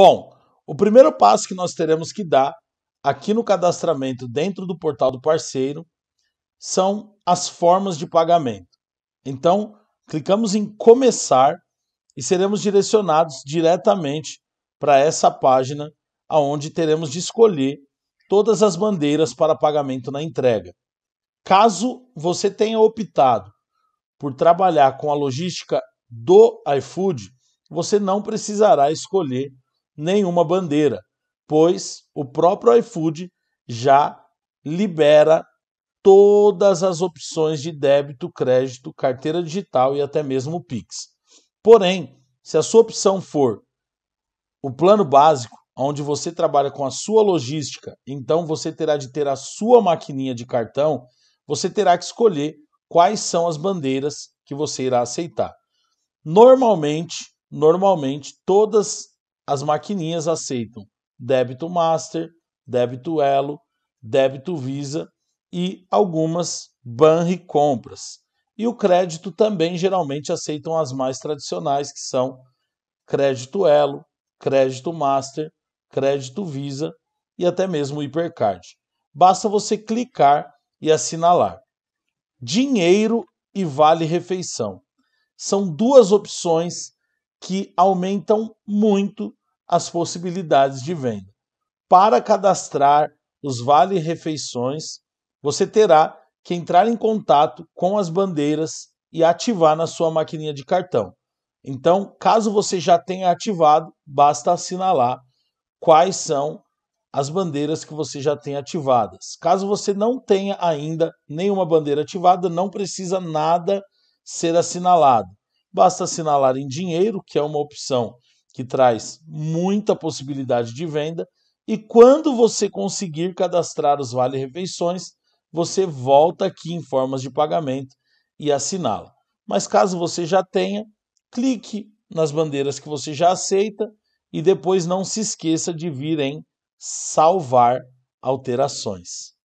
Bom, o primeiro passo que nós teremos que dar aqui no cadastramento dentro do portal do parceiro são as formas de pagamento. Então, clicamos em começar e seremos direcionados diretamente para essa página aonde teremos de escolher todas as bandeiras para pagamento na entrega. Caso você tenha optado por trabalhar com a logística do iFood, você não precisará escolher nenhuma bandeira, pois o próprio iFood já libera todas as opções de débito, crédito, carteira digital e até mesmo o Pix. Porém, se a sua opção for o plano básico, onde você trabalha com a sua logística, então você terá de ter a sua maquininha de cartão, você terá que escolher quais são as bandeiras que você irá aceitar. Normalmente, normalmente todas as maquininhas aceitam débito Master, débito Elo, débito Visa e algumas Banri compras. E o crédito também geralmente aceitam as mais tradicionais, que são crédito Elo, crédito Master, crédito Visa e até mesmo Hipercard. Basta você clicar e assinalar. Dinheiro e vale refeição. São duas opções que aumentam muito as possibilidades de venda. Para cadastrar os Vale Refeições, você terá que entrar em contato com as bandeiras e ativar na sua maquininha de cartão. Então, caso você já tenha ativado, basta assinalar quais são as bandeiras que você já tem ativadas. Caso você não tenha ainda nenhuma bandeira ativada, não precisa nada ser assinalado. Basta assinalar em dinheiro, que é uma opção que traz muita possibilidade de venda. E quando você conseguir cadastrar os Vale Refeições, você volta aqui em formas de pagamento e assinala. Mas caso você já tenha, clique nas bandeiras que você já aceita e depois não se esqueça de vir em salvar alterações.